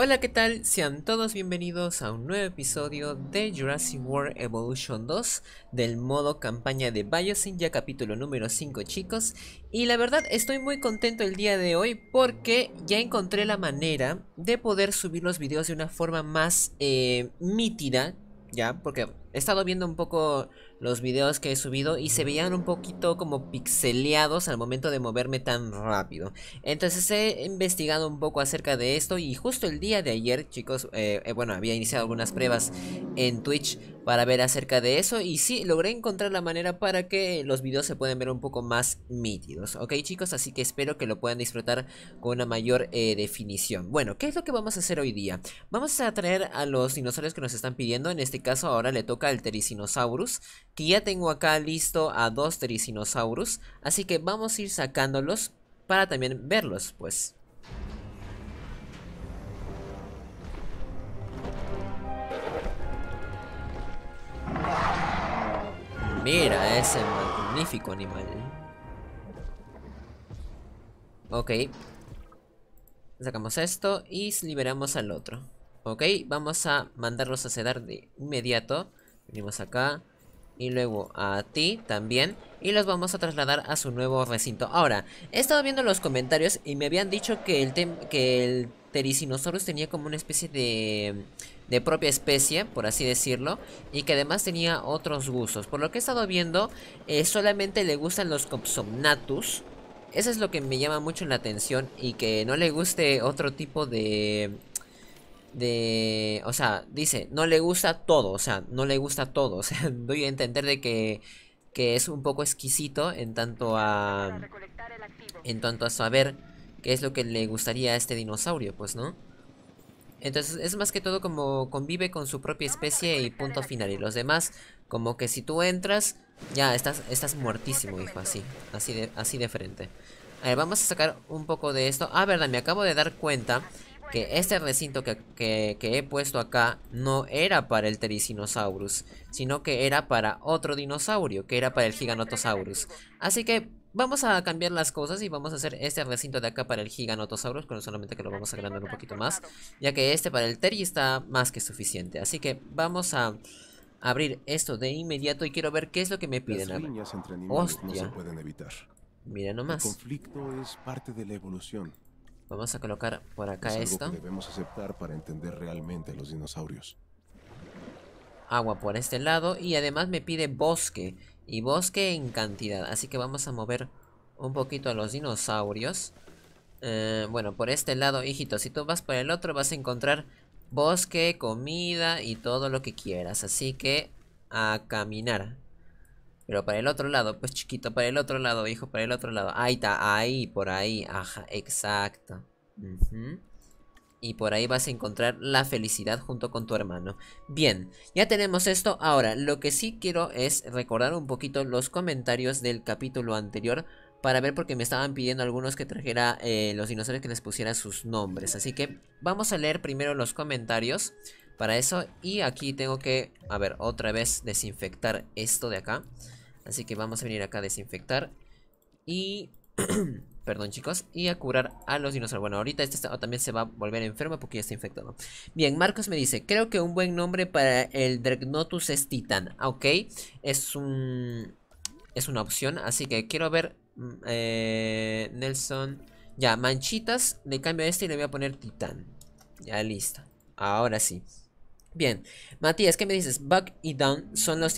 Hola, ¿qué tal? Sean todos bienvenidos a un nuevo episodio de Jurassic World Evolution 2 del modo campaña de Biosyn, ya capítulo número 5 chicos. Y la verdad estoy muy contento el día de hoy porque ya encontré la manera de poder subir los videos de una forma más eh, ¿ya? Porque he estado viendo un poco los videos que he subido y se veían un poquito como pixeleados al momento de moverme tan rápido. Entonces he investigado un poco acerca de esto y justo el día de ayer, chicos, eh, eh, bueno, había iniciado algunas pruebas en Twitch para ver acerca de eso. Y sí, logré encontrar la manera para que los videos se puedan ver un poco más mítidos, Ok chicos, así que espero que lo puedan disfrutar con una mayor eh, definición. Bueno, ¿qué es lo que vamos a hacer hoy día? Vamos a traer a los dinosaurios que nos están pidiendo. En este caso ahora le toca al Tericinosaurus. Que ya tengo acá listo a dos Tericinosaurus. Así que vamos a ir sacándolos para también verlos, pues. Mira ese magnífico animal. Ok. Sacamos esto y liberamos al otro. Ok, vamos a mandarlos a sedar de inmediato. Venimos acá. Y luego a ti también. Y los vamos a trasladar a su nuevo recinto. Ahora, he estado viendo los comentarios y me habían dicho que el, que el Tericinosaurus tenía como una especie de de propia especie, por así decirlo, y que además tenía otros gustos. Por lo que he estado viendo, eh, solamente le gustan los Copsomnatus Eso es lo que me llama mucho la atención y que no le guste otro tipo de... De... O sea, dice, no le gusta todo, o sea, no le gusta todo. O sea, doy a entender de que, que es un poco exquisito en tanto a... En tanto a saber qué es lo que le gustaría a este dinosaurio, pues, ¿no? Entonces es más que todo como convive con su propia especie y punto final. Y los demás, como que si tú entras, ya estás, estás muertísimo, hijo, así. Así de, así de frente. A ver, vamos a sacar un poco de esto. Ah, verdad, me acabo de dar cuenta que este recinto que, he puesto acá no era para el Tericinosaurus, sino que era para otro dinosaurio, que era para el Giganotosaurus. Así que Vamos a cambiar las cosas y vamos a hacer este recinto de acá para el Giganotosaurus, pero solamente que lo vamos a agrandar un poquito más, ya que este para el Terry está más que suficiente. Así que vamos a abrir esto de inmediato y quiero ver qué es lo que me piden. aquí. No se pueden evitar. Mira nomás. conflicto es parte de la evolución. Vamos a colocar por acá aceptar para entender realmente los dinosaurios. Agua por este lado y además me pide bosque y bosque en cantidad. Así que vamos a mover un poquito a los dinosaurios. Eh, bueno, por este lado, hijito, si tú vas por el otro vas a encontrar bosque, comida y todo lo que quieras. Así que a caminar. Pero para el otro lado, pues chiquito, para el otro lado, hijo, para el otro lado. Ahí está, ahí, por ahí. Ajá, exacto y por ahí vas a encontrar la felicidad junto con tu hermano. Bien, ya tenemos esto. Ahora, lo que sí quiero es recordar un poquito los comentarios del capítulo anterior para ver por qué me estaban pidiendo algunos que trajera eh, los dinosaurios que les pusiera sus nombres. Así que vamos a leer primero los comentarios para eso y aquí tengo que, a ver, otra vez desinfectar esto de acá. Así que vamos a venir acá a desinfectar y... Perdón chicos, y a curar a los dinosaurios Bueno, ahorita este también se va a volver enfermo porque ya está infectado Bien, Marcos me dice Creo que un buen nombre para el Dregnotus es Titan ah, Ok, es un... Es una opción, así que quiero ver mm, eh, Nelson Ya, manchitas, le cambio a este y le voy a poner Titan Ya, listo Ahora sí Bien, Matías, ¿qué me dices? Buck y Down son los,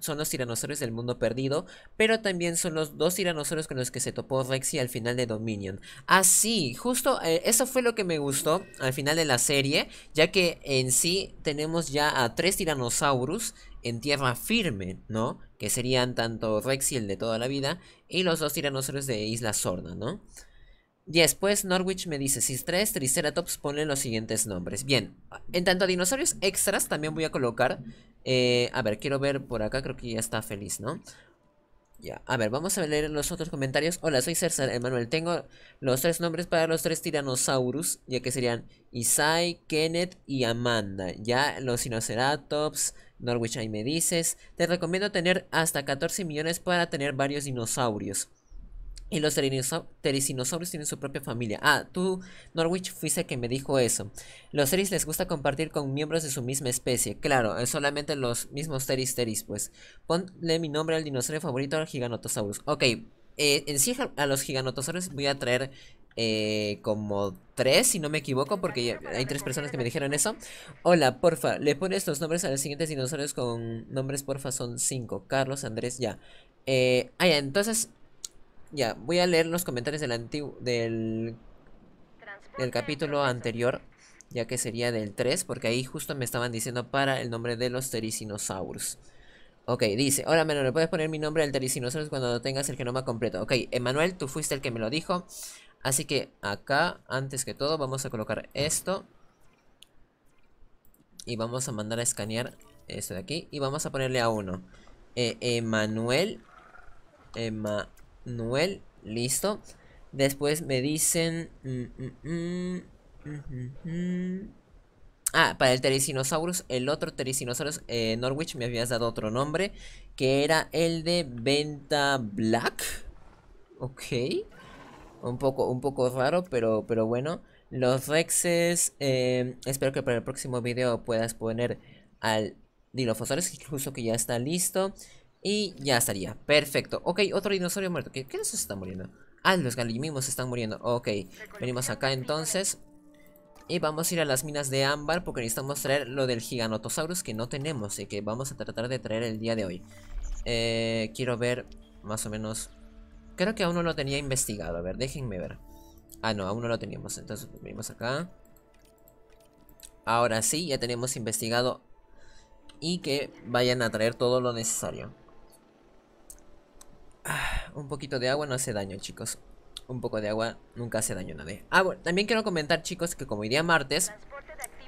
son los tiranosaurios del mundo perdido, pero también son los dos tiranosaurios con los que se topó Rexy al final de Dominion. Ah, sí, justo eh, eso fue lo que me gustó al final de la serie, ya que en sí tenemos ya a tres tiranosaurus en tierra firme, ¿no? Que serían tanto Rexy, el de toda la vida, y los dos tiranosaurios de Isla Sorda, ¿no? Y después Norwich me dice, si tres Triceratops, ponen los siguientes nombres. Bien, en tanto a dinosaurios extras también voy a colocar... Eh, a ver, quiero ver por acá, creo que ya está feliz, ¿no? Ya, a ver, vamos a leer los otros comentarios. Hola, soy César Emanuel. Tengo los tres nombres para los tres tiranosaurus, ya que serían Isai, Kenneth y Amanda. Ya, los Sinoceratops, Norwich ahí me dices. Te recomiendo tener hasta 14 millones para tener varios dinosaurios. Y los Tericinosaurus tienen su propia familia. Ah, tú, Norwich, fuiste que me dijo eso. Los teris les gusta compartir con miembros de su misma especie. Claro, solamente los mismos teris teris, pues. Ponle mi nombre al dinosaurio favorito, al Giganotosaurus. Ok, eh, en sí a los Giganotosaurus voy a traer eh, como tres, si no me equivoco, porque hay tres personas que me dijeron eso. Hola, porfa, le pones los nombres a los siguientes dinosaurios con nombres, porfa, son cinco. Carlos, Andrés, ya. Eh, ah, ya, entonces ya, voy a leer los comentarios del antiguo del, del capítulo anterior, ya que sería del 3, porque ahí justo me estaban diciendo para el nombre de los Tericinosaurus. Ok, dice, hola menor le puedes poner mi nombre al Tericinosaurus cuando tengas el genoma completo? Ok, Emanuel, tú fuiste el que me lo dijo, así que acá, antes que todo, vamos a colocar esto. Y vamos a mandar a escanear esto de aquí, y vamos a ponerle a uno. Eh, Emanuel, Emanuel. Noel, listo. Después me dicen... Mm, mm, mm, ah, para el Tericinosaurus el otro Tericinosaurus eh, Norwich me habías dado otro nombre, que era el de Venta Black. Ok. Un poco, un poco raro, pero, pero bueno. Los Rexes, em, espero que para el próximo video puedas poner al Dilophosaurus, incluso que ya está listo. Y ya estaría, perfecto Ok, otro dinosaurio muerto, ¿qué, qué se están muriendo? Ah, los gallimimos están muriendo, ok Venimos acá entonces y vamos a ir a las minas de ámbar porque necesitamos traer lo del giganotosaurus que no tenemos y que vamos a tratar de traer el día de hoy. Eh, quiero ver más o menos... Creo que aún no lo tenía investigado. A ver, déjenme ver. Ah, no, aún no lo teníamos. Entonces pues, venimos acá. Ahora sí, ya tenemos investigado. Y que vayan a traer todo lo necesario. Ah, un poquito de agua no hace daño, chicos. Un poco de agua nunca hace daño a nadie. Ah, bueno, también quiero comentar, chicos, que como iría día martes,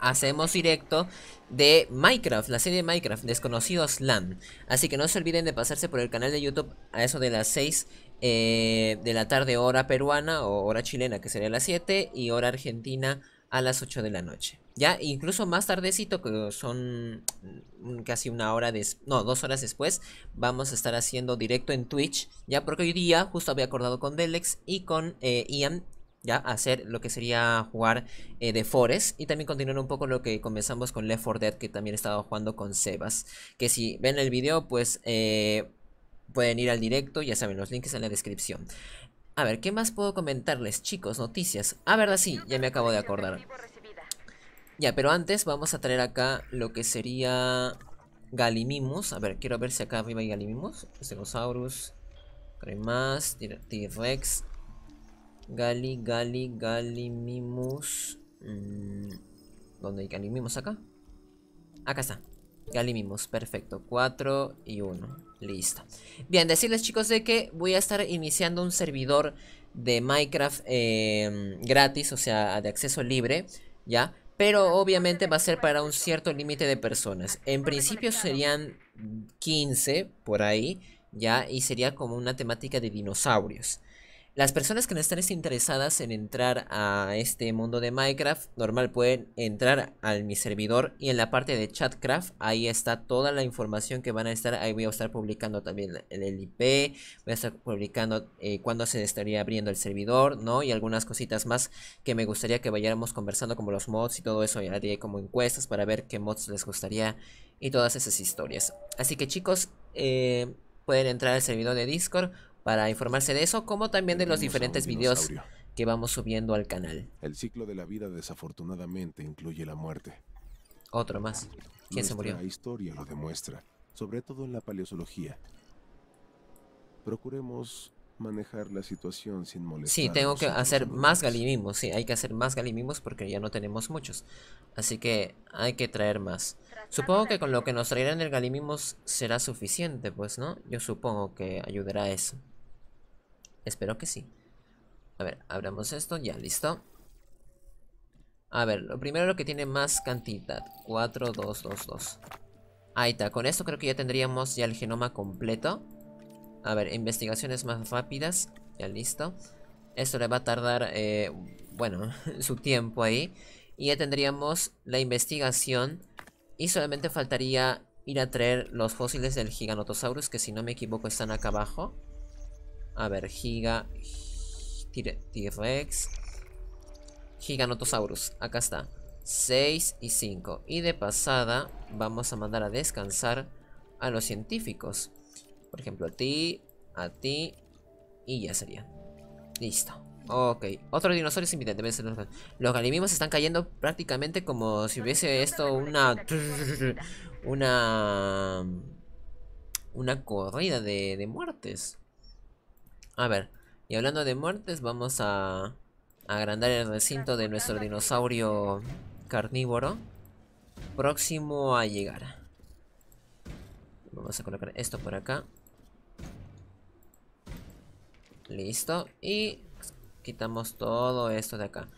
hacemos directo de Minecraft, la serie de Minecraft, Desconocidos Land Así que no se olviden de pasarse por el canal de YouTube a eso de las 6 eh, de la tarde hora peruana o hora chilena, que sería las 7, y hora argentina a las 8 de la noche. Ya, incluso más tardecito, que son mm, casi una hora, de, no, dos horas después, vamos a estar haciendo directo en Twitch, ya, porque hoy día justo había acordado con Delex y con eh, Ian, ya, hacer lo que sería jugar eh, de Forest y también continuar un poco lo que comenzamos con Left 4 Dead, que también estaba jugando con Sebas, que si ven el video, pues eh, pueden ir al directo, ya saben, los links en la descripción. A ver, ¿qué más puedo comentarles, chicos? Noticias. a ah, ver sí, ya me acabo de acordar. Ya, pero antes vamos a traer acá lo que sería Galimimus. A ver, quiero ver si acá arriba hay Galimimus. Stegosaurus. Cremas. T-Rex. Gali, Gali, Galimimus. Mm, ¿Dónde hay Galimimus acá? Acá está. Galimimus, perfecto. 4 y 1. Listo. Bien, decirles chicos de que voy a estar iniciando un servidor de Minecraft eh, gratis, o sea, de acceso libre. ¿Ya? pero obviamente va a ser para un cierto límite de personas. En principio serían 15 por ahí, ya, y sería como una temática de dinosaurios. Las personas que no estén interesadas en entrar a este mundo de Minecraft, normal pueden entrar al mi servidor y en la parte de chatcraft, ahí está toda la información que van a estar, ahí voy a estar publicando también el IP, voy a estar publicando eh, cuándo se estaría abriendo el servidor, ¿no? Y algunas cositas más que me gustaría que vayáramos conversando como los mods y todo eso, ya tiene como encuestas para ver qué mods les gustaría y todas esas historias. Así que chicos, eh, pueden entrar al servidor de Discord para informarse de eso, como también de los diferentes videos que vamos subiendo al canal. El ciclo de la vida desafortunadamente incluye la muerte. Otro más. ¿Quién se murió? La historia lo demuestra, sobre todo en la paleozoología. Procuremos manejar la situación sin molestar. Sí, tengo que hacer más galimimos, sí, hay que hacer más galimimos porque ya no tenemos muchos. Así que hay que traer más. Supongo que con lo que nos traerán el galimimos será suficiente, pues, ¿no? Yo supongo que ayudará a eso. Espero que sí. A ver, abramos esto. Ya, listo. A ver, lo primero lo que tiene más cantidad. 4, 2, 2, 2. Ahí está. Con esto creo que ya tendríamos ya el genoma completo. A ver, investigaciones más rápidas. Ya, listo. Esto le va a tardar, eh, bueno, su tiempo ahí. Y ya tendríamos la investigación. Y solamente faltaría ir a traer los fósiles del Giganotosaurus, que si no me equivoco están acá abajo. A ver, Giga... T-Rex. Giganotosaurus. Acá está. 6 y 5. Y de pasada vamos a mandar a descansar a los científicos. Por ejemplo, a ti, a ti y ya sería. Listo. Ok, otros dinosaurios es los, los galimimos están cayendo prácticamente como si hubiese esto una una una corrida de, de muertes. A ver, y hablando de muertes, vamos a, agrandar el recinto de nuestro dinosaurio carnívoro. Próximo a llegar. Vamos a colocar esto por acá. Listo. Y quitamos todo esto de acá.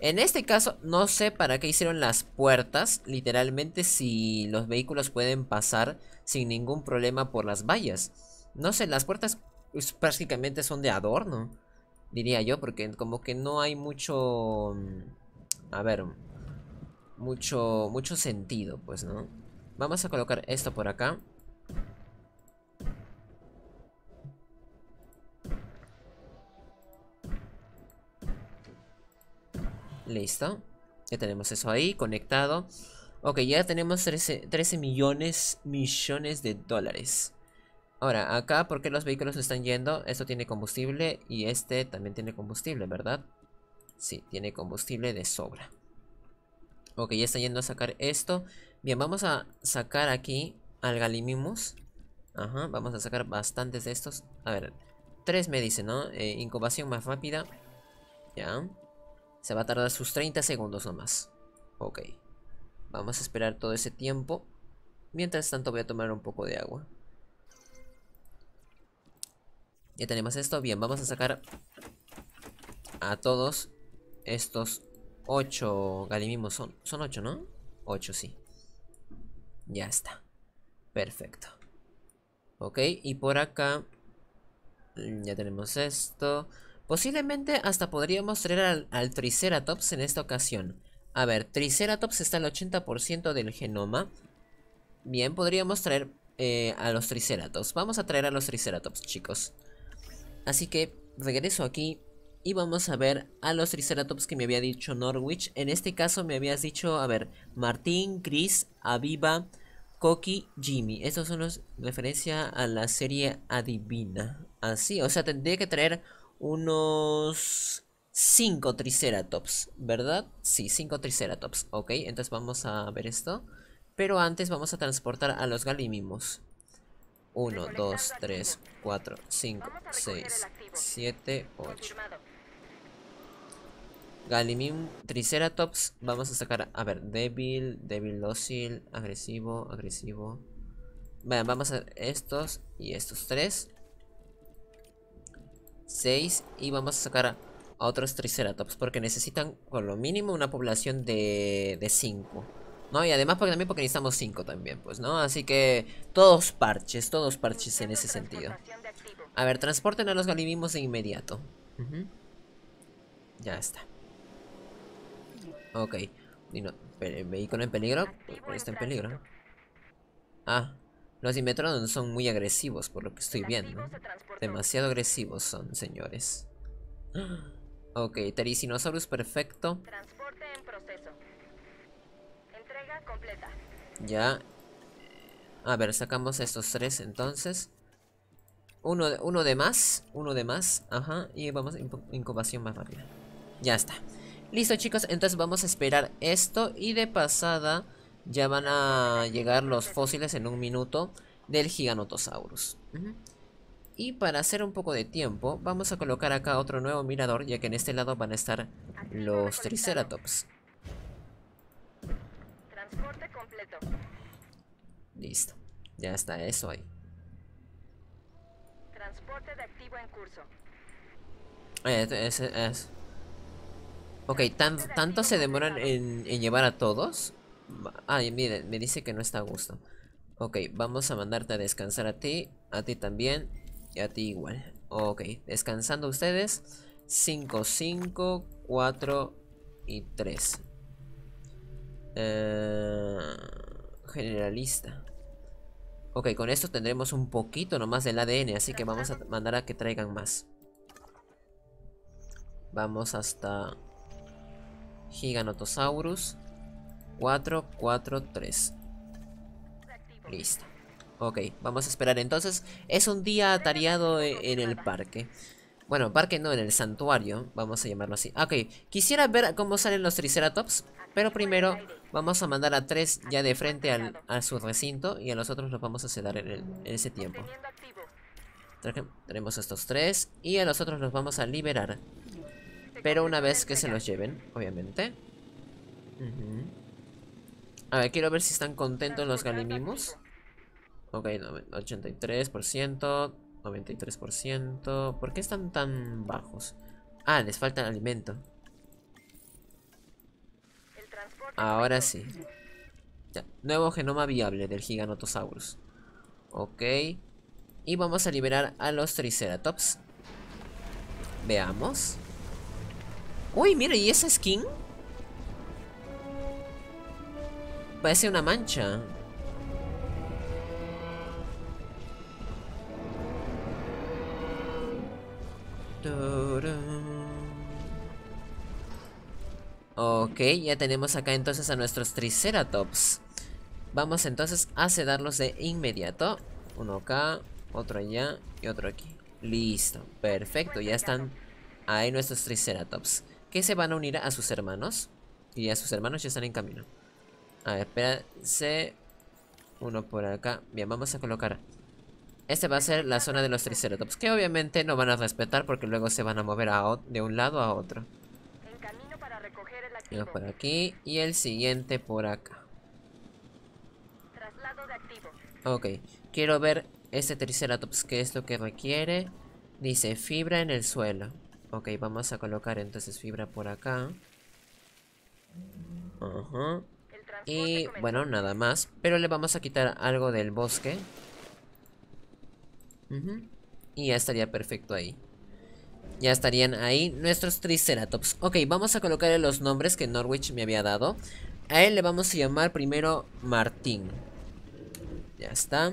En este caso, no sé para qué hicieron las puertas. Literalmente, si los vehículos pueden pasar sin ningún problema por las vallas. No sé, las puertas pues, prácticamente son de adorno, diría yo, porque como que no hay mucho... Mm, a ver, mucho, mucho sentido, pues, ¿no? Vamos a colocar esto por acá. Listo. Ya tenemos eso ahí, conectado. Ok, ya tenemos 13, 13 millones, millones de dólares. Ahora, acá, ¿por qué los vehículos están yendo? Esto tiene combustible y este también tiene combustible, ¿verdad? Sí, tiene combustible de sobra. Ok, ya está yendo a sacar esto. Bien, vamos a sacar aquí al Galimimus. Ajá, vamos a sacar bastantes de estos. A ver, tres me dicen, ¿no? Eh, incubación más rápida. Ya. Se va a tardar sus 30 segundos nomás. Ok. Vamos a esperar todo ese tiempo. Mientras tanto voy a tomar un poco de agua. Ya tenemos esto. Bien, vamos a sacar a todos estos 8 galimimos. Son, son 8, ¿no? 8, sí. Ya está. Perfecto. Ok, y por acá mm, ya tenemos esto. Posiblemente hasta podríamos traer al, Triceratops en esta ocasión. A ver, Triceratops está al 80% del genoma. Bien, podríamos traer eh, a los Triceratops. Vamos a traer a los Triceratops, chicos. Así que regreso aquí y vamos a ver a los Triceratops que me había dicho Norwich. En este caso me habías dicho, a ver, Martín, Chris, Aviva, Koki, Jimmy. Estos son los referencia a la serie Adivina. Así, o sea, tendría que traer unos 5 Triceratops, ¿verdad? Sí, 5 Triceratops. Ok, entonces vamos a ver esto. Pero antes vamos a transportar a los Galimimos. 1, 2, 3, 4, 5, 6, 7, 8. Galimim Triceratops. Vamos a sacar. A ver, débil, débil dócil, agresivo, agresivo. Vean, vamos a hacer estos y estos tres. 6 y vamos a sacar a otros Triceratops porque necesitan por lo mínimo una población de 5. ¿no? Y además porque también porque necesitamos 5 también, pues, ¿no? Así que todos parches, todos parches en ese sentido. A ver, transporten a los galivimos de inmediato. Ya está. Ok. No, vehículo en peligro. Por pues, está en peligro. Ah. Los no son muy agresivos, por lo que estoy viendo. Demasiado agresivos son, señores. Ok, Tericinosaurus perfecto. Ya. A ver, sacamos estos tres entonces. Uno, uno de más, uno de más, ajá, y vamos a incubación más rápida. Ya está. Listo chicos, entonces vamos a esperar esto y de pasada ya van a llegar los fósiles en un minuto del Giganotosaurus. Y para hacer un poco de tiempo, vamos a colocar acá otro nuevo mirador, ya que en este lado van a estar los Triceratops completo. Listo. Ya está eso ahí. Transporte de activo en curso. Eh, ok, tanto se demoran en, en, llevar a todos. Ay, miren, me dice que no está a gusto. Ok, vamos a mandarte a descansar a ti, a ti también y a ti igual. Ok, descansando ustedes. 5, 5, 4 y 3. Eh, generalista. Ok, con esto tendremos un poquito nomás del ADN, así que vamos a mandar a que traigan más. Vamos hasta Giganotosaurus 443. Listo. Ok, vamos a esperar entonces. Es un día atareado en el parque. Bueno, parque no, en el santuario, vamos a llamarlo así. Ok, quisiera ver cómo salen los Triceratops. Pero primero vamos a mandar a tres ya de frente al, a su recinto y a los otros los vamos a sedar en, ese tiempo. tenemos estos tres y a los otros los vamos a liberar. Pero una vez que se los lleven, obviamente. A ver, quiero ver si están contentos los galimimos. Ok, 83%, 93%. ¿Por qué están tan bajos? Ah, les falta alimento. Ahora sí. Nuevo genoma viable del Giganotosaurus. Ok. Y vamos a liberar a los Triceratops. Veamos. Uy, mira, ¿y esa skin? Parece una mancha. ya tenemos acá entonces a nuestros Triceratops. Vamos entonces a sedarlos de inmediato. Uno acá, otro allá y otro aquí. Listo, perfecto, ya están ahí nuestros Triceratops. Que se van a unir a sus hermanos. Y a sus hermanos ya están en camino. A ver, espérense. Uno por acá. Bien, vamos a colocar. Este va a ser la zona de los Triceratops. Que obviamente no van a respetar porque luego se van a mover de un lado a otro por aquí y el siguiente por acá. Ok, quiero ver este Triceratops, que es lo que requiere. Dice fibra en el suelo. Ok, vamos a colocar entonces fibra por acá. Y bueno, nada más. Pero le vamos a quitar algo del bosque. Y ya estaría perfecto ahí. Ya estarían ahí nuestros Triceratops. Ok, vamos a colocarle los nombres que Norwich me había dado. A él le vamos a llamar primero Martín. Ya está.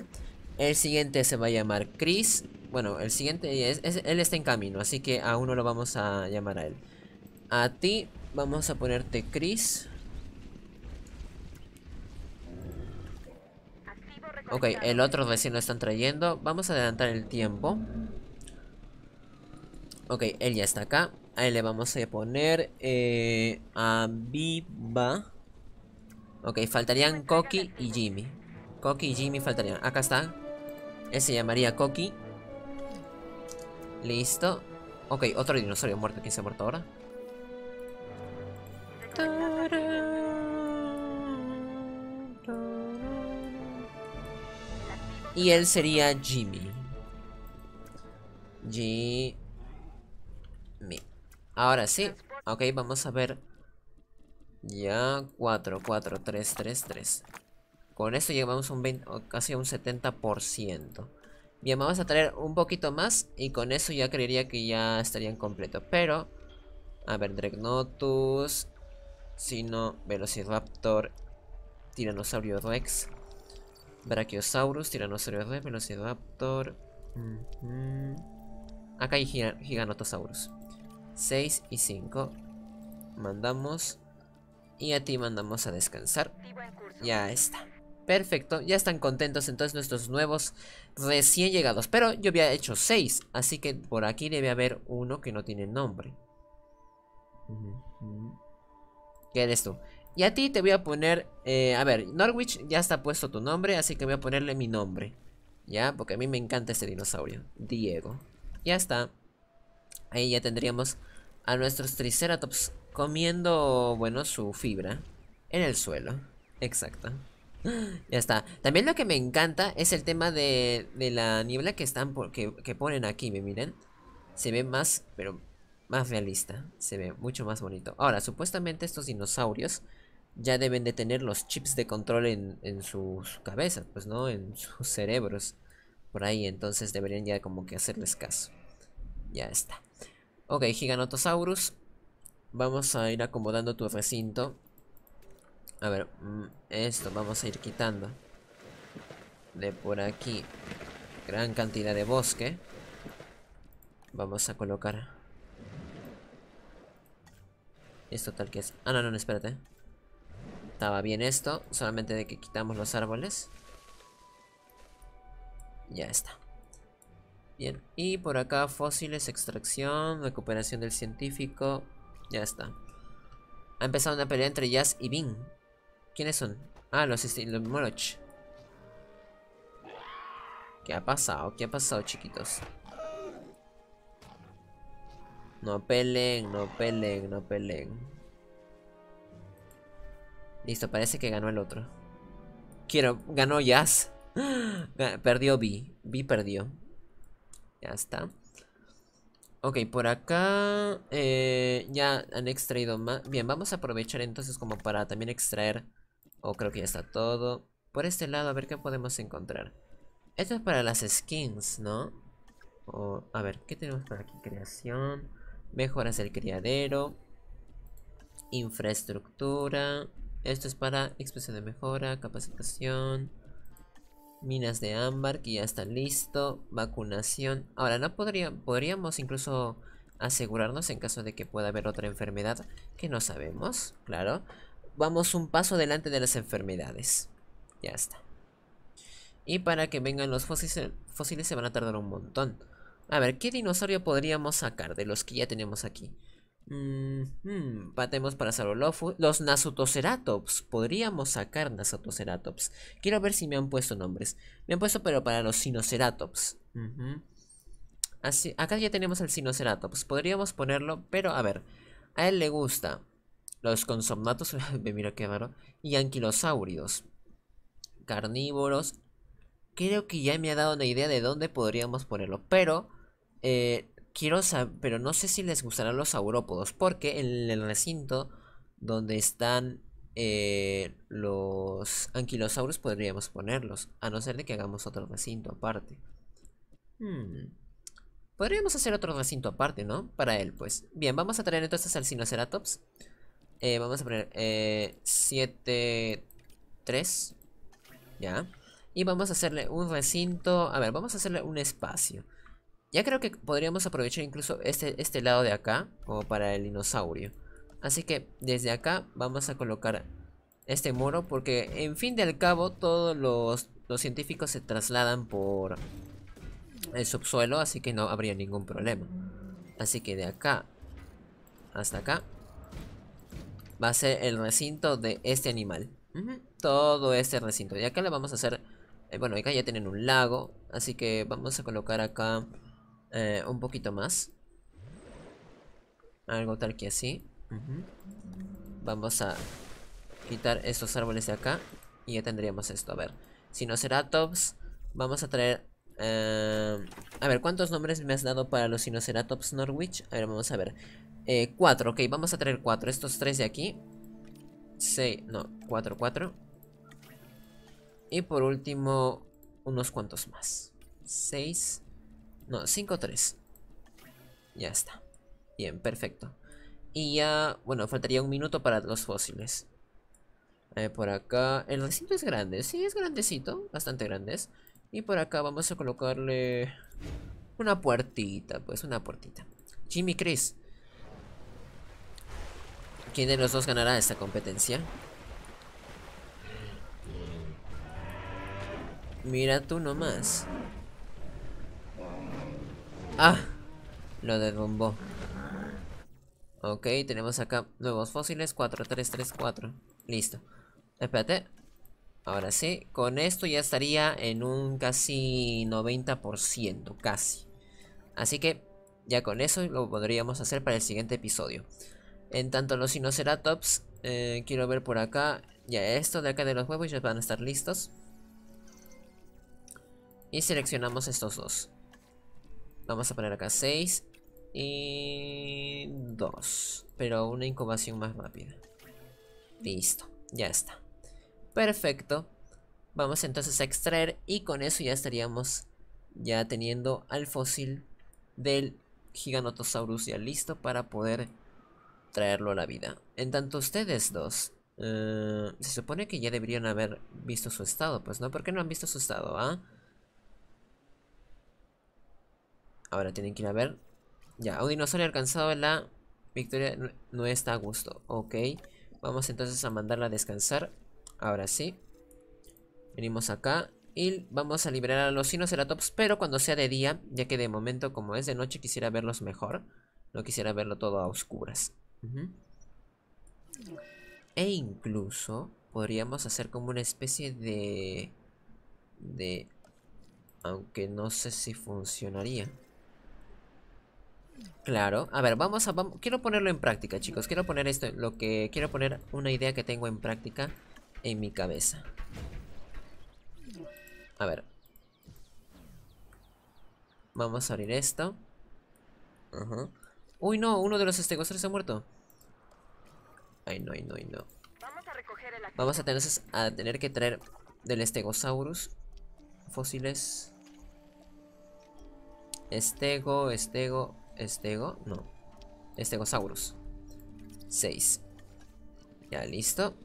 El siguiente se va a llamar Chris. Bueno, el siguiente, es, él está en camino, así que a uno lo vamos a llamar a él. A ti vamos a ponerte Chris. Ok, el otro recién lo están trayendo. Vamos a adelantar el tiempo. Ok, él ya está acá. él le vamos a poner eh, a Biba Ok, faltarían pues, Coqui y Jimmy. Coqui y Jimmy faltarían. Acá está. Él se llamaría Coqui. Listo. Ok, otro dinosaurio muerto. ¿Quién se ha muerto ahora? Y él sería Jimmy. Jimmy. Ahora sí. Ok, vamos a ver. Ya, 4, 4, 3, 3, 3. Con esto llegamos un casi a un 70%. Bien, vamos a traer un poquito más. Y con eso ya creería que ya estarían completos. Pero, a ver, Si Sino, Velociraptor, Tiranosaurio Rex, Brachiosaurus, Tiranosaurio Rex, Velociraptor. Mm, mm. Acá hay Giganotosaurus. 6 y 5. Mandamos. Y a ti mandamos a descansar. Ya está. Perfecto, ya están contentos entonces nuestros nuevos recién llegados. Pero yo había hecho 6, así que por aquí debe haber uno que no tiene nombre. ¿Qué eres tú? Y a ti te voy a poner... Eh, a ver, Norwich ya está puesto tu nombre, así que voy a ponerle mi nombre. ¿Ya? Porque a mí me encanta este dinosaurio. Diego. Ya está. Ahí ya tendríamos a nuestros Triceratops comiendo, bueno, su fibra en el suelo. Exacto. Ya está. También lo que me encanta es el tema de, la niebla que están ponen aquí, me miren. Se ve más, pero más realista. Se ve mucho más bonito. Ahora, supuestamente estos dinosaurios ya deben de tener los chips de control en, en sus cabezas, pues no, en sus cerebros. Por ahí, entonces deberían ya como que hacerles caso. Ya está. Ok, Giganotosaurus. Vamos a ir acomodando tu recinto. A ver, mm, esto vamos a ir quitando. De por aquí. Gran cantidad de bosque. Vamos a colocar. Esto tal que es. Ah, no, no, espérate. Estaba bien esto. Solamente de que quitamos los árboles. Ya está. Bien, y por acá fósiles, extracción, recuperación del científico. Ya está. Ha empezado una pelea entre Jazz y Bing. ¿Quiénes son? Ah, los, los Moloch. ¿Qué ha pasado? ¿Qué ha pasado, chiquitos? No peleen, no peleen, no peleen. Listo, parece que ganó el otro. Quiero, ganó Jazz. Perdió B. B perdió. Ya está. Ok, por acá eh, ya han extraído más. Bien, vamos a aprovechar entonces como para también extraer. O oh, creo que ya está todo. Por este lado, a ver qué podemos encontrar. Esto es para las skins, ¿no? a ver, ¿qué tenemos por aquí? Creación. Mejoras del criadero. Infraestructura. Esto es para expresión de mejora, capacitación. Minas de ámbar que ya está listo. Vacunación. Ahora, no podría, podríamos incluso asegurarnos en caso de que pueda haber otra enfermedad que no sabemos, claro. Vamos un paso adelante de las enfermedades. Ya está. Y para que vengan los fósiles, fósiles se van a tardar un montón. A ver, ¿qué dinosaurio podríamos sacar de los que ya tenemos aquí? Mmm, Patemos para Sarolophus. Los Nasutoceratops. Podríamos sacar Nasutoceratops. Quiero ver si me han puesto nombres. Me han puesto, pero para los Sinoceratops. Así, acá ya tenemos el Sinoceratops. Podríamos ponerlo, pero a ver. A él le gusta los consomnatos. me miro qué raro. Y anquilosaurios. Carnívoros. Creo que ya me ha dado una idea de dónde podríamos ponerlo. Pero. Eh, Quiero saber, pero no sé si les gustarán los saurópodos, porque en el recinto donde están eh, los anquilosaurus podríamos ponerlos, a no ser de que hagamos otro recinto aparte. Hmm, podríamos hacer otro recinto aparte, ¿no? Para él, pues. Bien, vamos a traer entonces al Sinoceratops. Eh, vamos a poner 7, eh, 3. Ya. Y vamos a hacerle un recinto. A ver, vamos a hacerle un espacio. Ya creo que podríamos aprovechar incluso este, este lado de acá como para el dinosaurio. Así que desde acá vamos a colocar este muro porque en fin del cabo todos los, científicos se trasladan por el subsuelo así que no habría ningún problema. Así que de acá hasta acá va a ser el recinto de este animal. Todo este recinto. Y acá le vamos a hacer... Eh, bueno, acá ya tienen un lago. Así que vamos a colocar acá eh, un poquito más. Algo tal que así. Vamos a quitar estos árboles de acá. Y ya tendríamos esto. A ver. Si no será vamos a traer... Eh, a ver, ¿cuántos nombres me has dado para los Sinoceratops Norwich? A ver, vamos a ver. Eh, cuatro, ok, vamos a traer cuatro. Estos tres de aquí. Seis, no, cuatro, cuatro. Y por último, unos cuantos más. Seis. No, 5-3. Ya está. Bien, perfecto. Y ya, bueno, faltaría un minuto para los fósiles. por acá, el recinto es grande, sí, es grandecito, bastante grande Y por acá vamos a colocarle una puertita, pues una puertita. Jimmy Chris. ¿Quién de los dos ganará esta competencia? Mira tú nomás. ¡Ah! Lo derrumbó. Ok, tenemos acá nuevos fósiles. 4334. Listo. Espérate. Ahora sí. Con esto ya estaría en un casi 90%. Casi. Así que ya con eso lo podríamos hacer para el siguiente episodio. En tanto los Sinoceratops. Eh, quiero ver por acá. Ya esto de acá de los huevos ya van a estar listos. Y seleccionamos estos dos. Vamos a poner acá 6 y 2. Pero una incubación más rápida. Listo, ya está. Perfecto. Vamos entonces a extraer y con eso ya estaríamos ya teniendo al fósil del Giganotosaurus ya listo para poder traerlo a la vida. En tanto ustedes dos, eh, se supone que ya deberían haber visto su estado, pues no, ¿por qué no han visto su estado, ¿ah? Ahora tienen que ir a ver. Ya, un dinosaurio alcanzado la victoria no está a gusto. Ok. Vamos entonces a mandarla a descansar. Ahora sí. Venimos acá. Y vamos a liberar a los Sinoceratops, pero cuando sea de día, ya que de momento como es de noche quisiera verlos mejor. No quisiera verlo todo a oscuras. E incluso podríamos hacer como una especie de... De... Aunque no sé si funcionaría. Claro, a ver, vamos a... quiero ponerlo en práctica, chicos. Quiero poner esto, lo que... Quiero poner una idea que tengo en práctica en mi cabeza. A ver. Vamos a abrir esto. Uy, no, uno de los Se ha muerto. Ay, no, ay, no, ay, no. Vamos a, Vamos tener, a tener que traer del estegosaurus fósiles. Estego, estego, Estego, no. Estegosaurus. 6. Ya listo.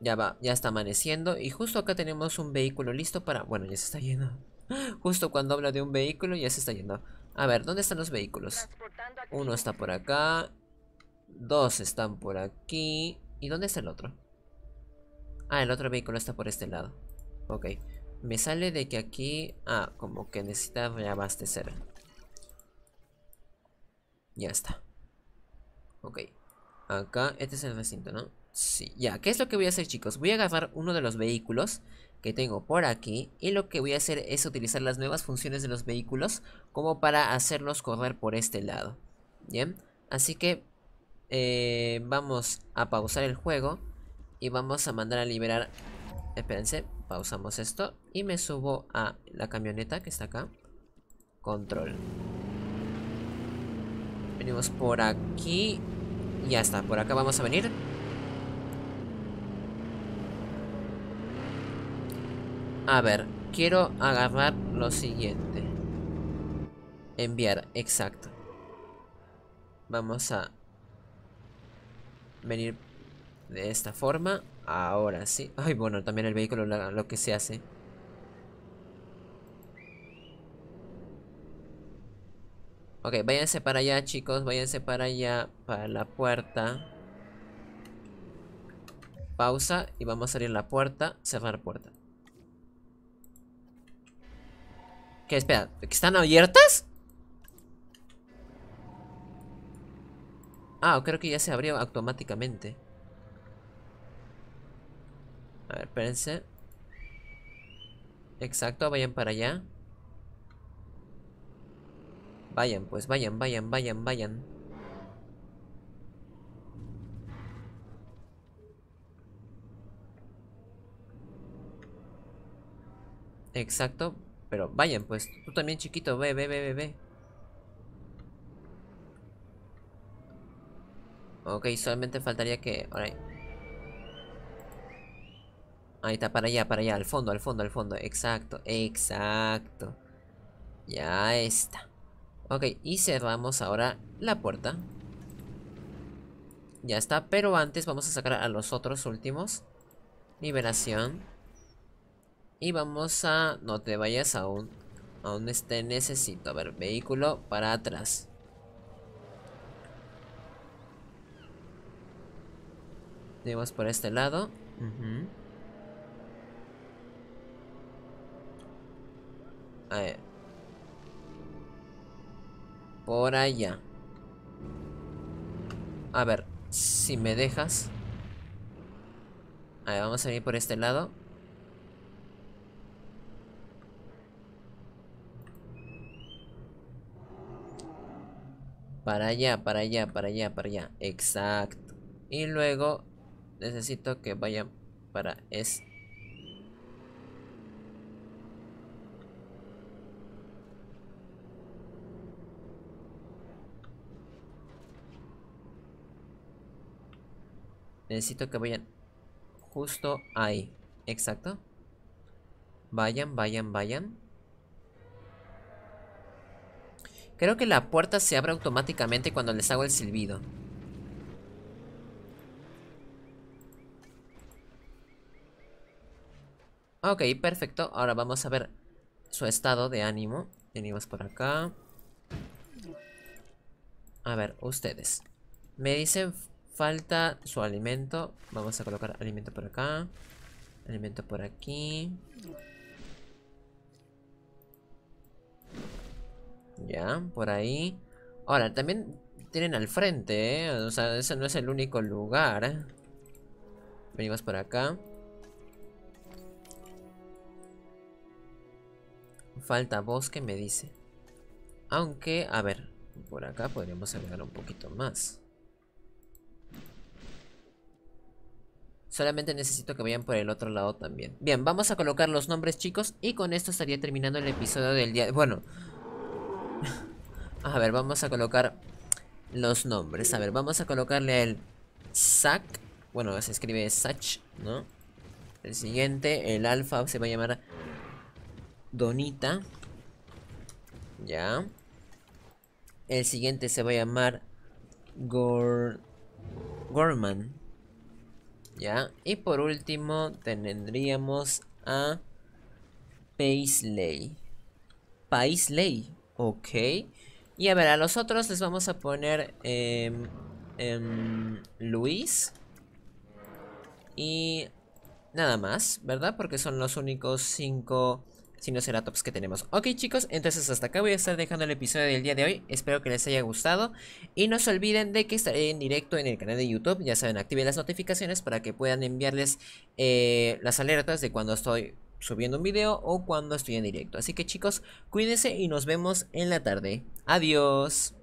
Ya va, ya está amaneciendo. Y justo acá tenemos un vehículo listo para... Bueno, ya se está yendo. Justo cuando habla de un vehículo ya se está yendo. A ver, ¿dónde están los vehículos? Uno está por acá. Dos están por aquí. ¿Y dónde está el otro? Ah, el otro vehículo está por este lado. Ok. Me sale de que aquí... Ah, como que necesita abastecer. Ya está. Ok. Acá, este es el recinto, ¿no? Sí, ya. ¿Qué es lo que voy a hacer, chicos? Voy a agarrar uno de los vehículos que tengo por aquí. Y lo que voy a hacer es utilizar las nuevas funciones de los vehículos como para hacerlos correr por este lado. Bien. Así que eh, vamos a pausar el juego y vamos a mandar a liberar... Espérense, pausamos esto y me subo a la camioneta que está acá. Control. Venimos por aquí. Ya está, por acá vamos a venir. A ver, quiero agarrar lo siguiente. Enviar, exacto. Vamos a venir de esta forma. Ahora sí. Ay, bueno, también el vehículo lo que se hace. Ok, váyanse para allá, chicos. Váyanse para allá, para la puerta. Pausa y vamos a abrir la puerta, cerrar puerta. ¿Qué? Espera, ¿están abiertas? Ah, creo que ya se abrió automáticamente. A ver, espérense. Exacto, vayan para allá. Vayan, pues vayan, vayan, vayan, vayan. Exacto, pero vayan, pues tú también chiquito, ve, ve, ve, ve, ve. Ok, solamente faltaría que... ahí Ahí está, para allá, para allá, al fondo, al fondo, al fondo. Exacto, exacto. Ya está. Ok, y cerramos ahora la puerta. Ya está, pero antes vamos a sacar a los otros últimos. Liberación. Y vamos a... No te vayas aún. Aún esté necesito. A ver, vehículo para atrás. Vamos por este lado. A ver. Por allá. A ver, si me dejas. A vamos a ir por este lado. Para allá, para allá, para allá, para allá. Exacto. Y luego necesito que vaya para este. Necesito que vayan justo ahí. Exacto. Vayan, vayan, vayan. Creo que la puerta se abre automáticamente cuando les hago el silbido. Ok, perfecto. Ahora vamos a ver su estado de ánimo. Venimos por acá. A ver, ustedes. Me dicen Falta su alimento. Vamos a colocar alimento por acá. Alimento por aquí. Ya, por ahí. Ahora, también tienen al frente, ¿eh? O sea, ese no es el único lugar. Venimos por acá. Falta bosque, me dice. Aunque, a ver, por acá podríamos agregar un poquito más. Solamente necesito que vayan por el otro lado también. Bien, vamos a colocar los nombres chicos y con esto estaría terminando el episodio del día... Bueno. a ver, vamos a colocar los nombres. A ver, vamos a colocarle el Zack. Bueno, se escribe Sach, ¿no? El siguiente, el alfa, se va a llamar Donita. Ya. El siguiente se va a llamar Gor... Gorman. ¿Ya? Y por último tendríamos a Paisley. Paisley, ok. Y a ver, a los otros les vamos a poner em, em, Luis. Y nada más, ¿verdad? Porque son los únicos cinco si no será tops que tenemos. Ok chicos, entonces hasta acá voy a estar dejando el episodio del día de hoy. Espero que les haya gustado. Y no se olviden de que estaré en directo en el canal de YouTube. Ya saben, activen las notificaciones para que puedan enviarles eh, las alertas de cuando estoy subiendo un video o cuando estoy en directo. Así que chicos, cuídense y nos vemos en la tarde. Adiós.